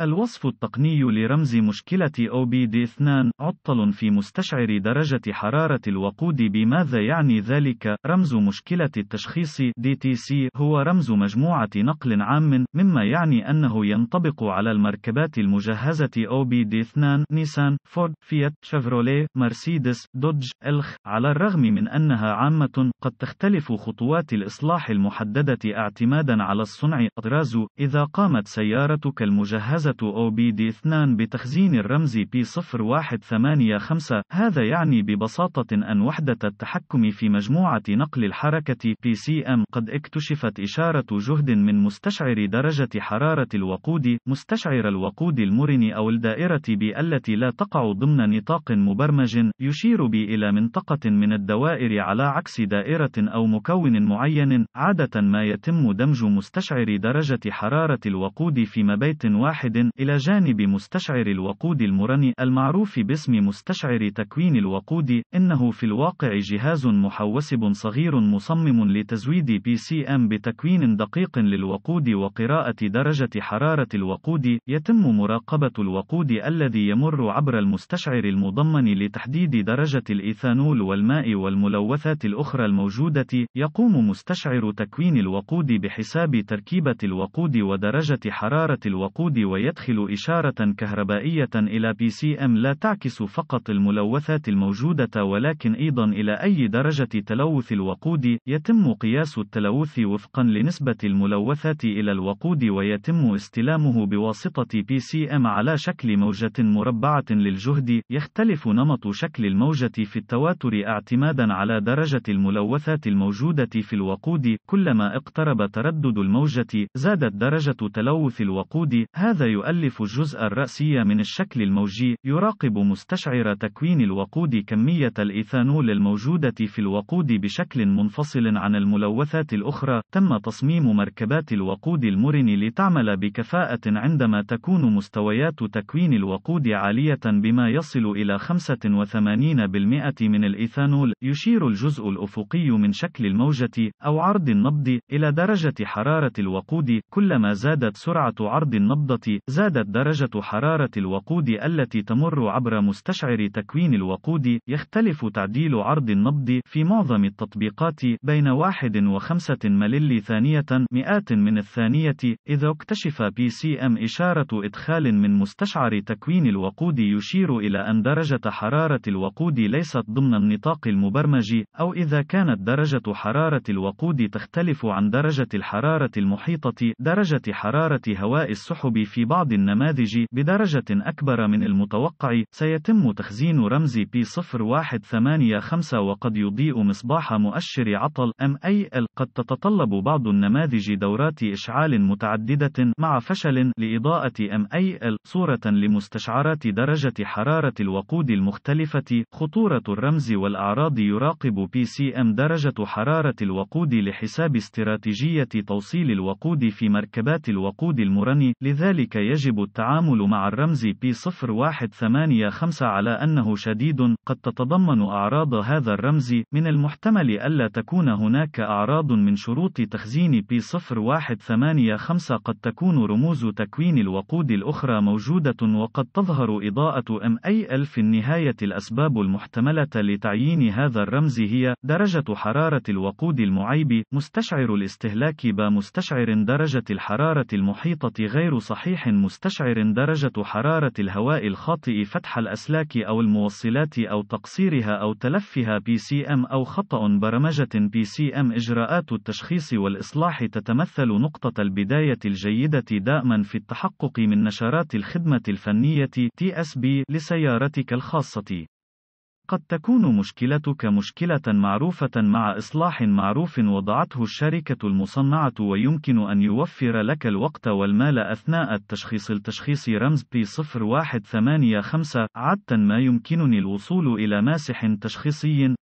الوصف التقني لرمز مشكلة OBD2 عطل في مستشعر درجة حرارة الوقود بماذا يعني ذلك؟ رمز مشكلة التشخيص DTC هو رمز مجموعة نقل عام مما يعني أنه ينطبق على المركبات المجهزة OBD2 نيسان، فورد، فيات، شفروليه، مرسيدس، دوج، إلخ، على الرغم من أنها عامة، قد تختلف خطوات الإصلاح المحددة اعتمادا على الصنع. أطراز، إذا قامت سيارتك المجهزة obd OBD2 بتخزين الرمز P0185 هذا يعني ببساطة أن وحدة التحكم في مجموعة نقل الحركة PCM قد اكتشفت إشارة جهد من مستشعر درجة حرارة الوقود مستشعر الوقود المرن أو الدائرة B التي لا تقع ضمن نطاق مبرمج يشير B إلى منطقة من الدوائر على عكس دائرة أو مكون معين عادة ما يتم دمج مستشعر درجة حرارة الوقود في مبيت واحد إلى جانب مستشعر الوقود المرن المعروف باسم مستشعر تكوين الوقود إنه في الواقع جهاز محوسب صغير مصمم لتزويد بي سي ام بتكوين دقيق للوقود وقراءة درجة حرارة الوقود يتم مراقبة الوقود الذي يمر عبر المستشعر المضمن لتحديد درجة الإيثانول والماء والملوثات الأخرى الموجودة يقوم مستشعر تكوين الوقود بحساب تركيبة الوقود ودرجة حرارة الوقود وي يدخل إشارة كهربائية إلى بي سي إم لا تعكس فقط الملوثات الموجودة ولكن أيضا إلى أي درجة تلوث الوقود. يتم قياس التلوث وفقا لنسبة الملوثات إلى الوقود ويتم استلامه بواسطة بي سي إم على شكل موجة مربعة للجهد. يختلف نمط شكل الموجة في التواتر اعتمادا على درجة الملوثات الموجودة في الوقود. كلما اقترب تردد الموجة، زادت درجة تلوث الوقود. هذا يؤلف الجزء الرأسي من الشكل الموجي، يراقب مستشعر تكوين الوقود كمية الإيثانول الموجودة في الوقود بشكل منفصل عن الملوثات الأخرى. تم تصميم مركبات الوقود المرن لتعمل بكفاءة عندما تكون مستويات تكوين الوقود عالية بما يصل إلى 85% من الإيثانول. يشير الجزء الأفقي من شكل الموجة أو عرض النبض إلى درجة حرارة الوقود، كلما زادت سرعة عرض النبضة، زادت درجة حرارة الوقود التي تمر عبر مستشعر تكوين الوقود. يختلف تعديل عرض النبض في معظم التطبيقات بين 1 و5 ثانية مئات من الثانية. إذا اكتشف بي سي ام إشارة إدخال من مستشعر تكوين الوقود يشير إلى أن درجة حرارة الوقود ليست ضمن النطاق المبرمج، أو إذا كانت درجة حرارة الوقود تختلف عن درجة الحرارة المحيطة درجة حرارة هواء السحب في بعض النماذج بدرجة أكبر من المتوقع، سيتم تخزين رمز P0185 وقد يضيء مصباح مؤشر عطل MAL. قد تتطلب بعض النماذج دورات إشعال متعددة مع فشل لإضاءة MAL صورة لمستشعرات درجة حرارة الوقود المختلفة. خطورة الرمز والأعراض يراقب PCM درجة حرارة الوقود لحساب استراتيجية توصيل الوقود في مركبات الوقود المرن، لذلك يجب التعامل مع الرمز P0185 على أنه شديد، قد تتضمن أعراض هذا الرمز، من المحتمل ألا تكون هناك أعراض من شروط تخزين P0185 قد تكون رموز تكوين الوقود الأخرى موجودة وقد تظهر إضاءة MAL في النهاية الأسباب المحتملة لتعيين هذا الرمز هي درجة حرارة الوقود المعيب، مستشعر الاستهلاك بمستشعر درجة الحرارة المحيطة غير صحيح مستشعر درجة حرارة الهواء الخاطئ فتح الأسلاك أو الموصلات أو تقصيرها أو تلفها PCM أو خطأ برمجة PCM إجراءات التشخيص والإصلاح تتمثل نقطة البداية الجيدة دائما في التحقق من نشرات الخدمة الفنية TSB لسيارتك الخاصة قد تكون مشكلتك مشكلة معروفة مع إصلاح معروف وضعته الشركة المصنعة ويمكن أن يوفر لك الوقت والمال أثناء التشخيص التشخيص رمز P0185 عادة ما يمكنني الوصول إلى ماسح تشخيصي دي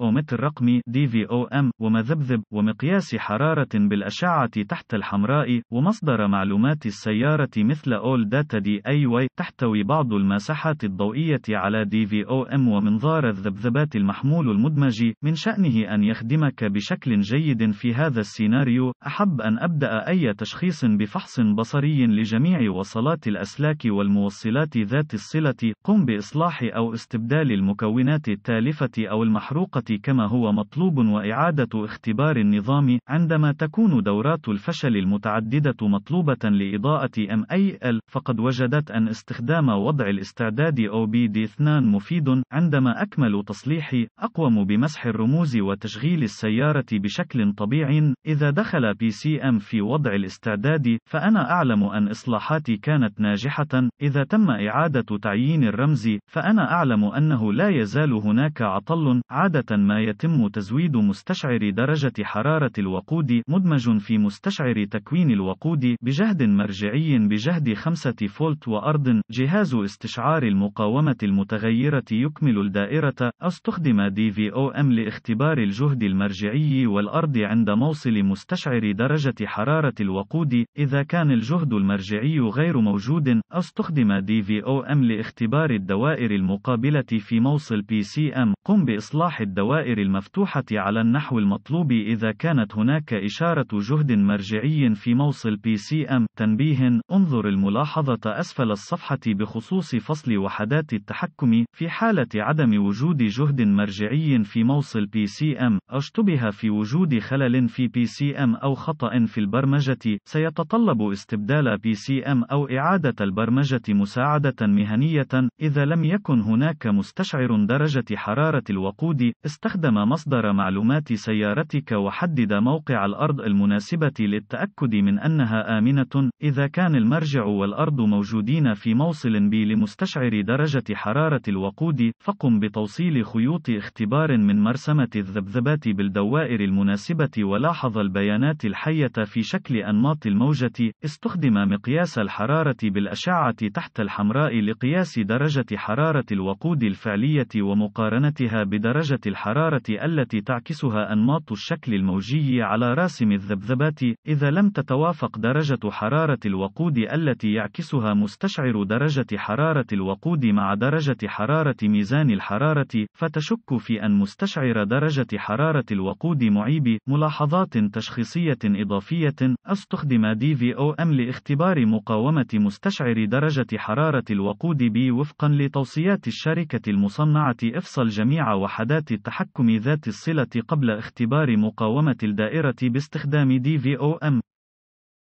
أومتر رقمي DVOM ومذبذب ومقياس حرارة بالأشعة تحت الحمراء ومصدر معلومات السيارة مثل دي أي DAY تحتوي بعض الماسحات الضوئية على DVOM ومن إنظار الذبذبات المحمول المدمج من شأنه أن يخدمك بشكل جيد في هذا السيناريو أحب أن أبدأ أي تشخيص بفحص بصري لجميع وصلات الأسلاك والموصلات ذات الصلة قم بإصلاح أو استبدال المكونات التالفة أو المحروقة كما هو مطلوب وإعادة اختبار النظام عندما تكون دورات الفشل المتعددة مطلوبة لإضاءة MAL فقد وجدت أن استخدام وضع الاستعداد OBD2 مفيد عندما عندما أكمل تصليحي، أقوم بمسح الرموز وتشغيل السيارة بشكل طبيعي. إذا دخل بي سي أم في وضع الاستعداد، فأنا أعلم أن إصلاحاتي كانت ناجحة. إذا تم إعادة تعيين الرمز، فأنا أعلم أنه لا يزال هناك عطل. عادة ما يتم تزويد مستشعر درجة حرارة الوقود مدمج في مستشعر تكوين الوقود بجهد مرجعي بجهد 5 فولت وأرض. جهاز استشعار المقاومة المتغيرة يكمل دائرة استخدم دي في او ام لاختبار الجهد المرجعي والأرض عند موصل مستشعر درجة حرارة الوقود إذا كان الجهد المرجعي غير موجود استخدم دي في او ام لاختبار الدوائر المقابلة في موصل بي سي ام قم بإصلاح الدوائر المفتوحة على النحو المطلوب إذا كانت هناك إشارة جهد مرجعي في موصل بي سي ام تنبيه انظر الملاحظة أسفل الصفحة بخصوص فصل وحدات التحكم في حالة عدم عدم وجود جهد مرجعي في موصل بي سي ام اشتبه في وجود خلل في بي سي ام أو خطأ في البرمجة سيتطلب استبدال بي سي ام أو إعادة البرمجة مساعدة مهنية إذا لم يكن هناك مستشعر درجة حرارة الوقود استخدم مصدر معلومات سيارتك وحدد موقع الأرض المناسبة للتأكد من أنها آمنة إذا كان المرجع والأرض موجودين في موصل بي لمستشعر درجة حرارة الوقود فقط عليكم بتوصيل خيوط اختبار من مرسمة الذبذبات بالدوائر المناسبة ولاحظ البيانات الحية في شكل أنماط الموجة. استخدم مقياس الحرارة بالأشعة تحت الحمراء لقياس درجة حرارة الوقود الفعلية ومقارنتها بدرجة الحرارة التي تعكسها أنماط الشكل الموجي على راسم الذبذبات. إذا لم تتوافق درجة حرارة الوقود التي يعكسها مستشعر درجة حرارة الوقود مع درجة حرارة ميزان الحرارة، فتشك في أن مستشعر درجة حرارة الوقود معيب. ملاحظات تشخيصية إضافية: استخدم DVOM لاختبار مقاومة مستشعر درجة حرارة الوقود B وفقًا لتوصيات الشركة المصنعة. افصل جميع وحدات التحكم ذات الصلة قبل اختبار مقاومة الدائرة باستخدام DVOM.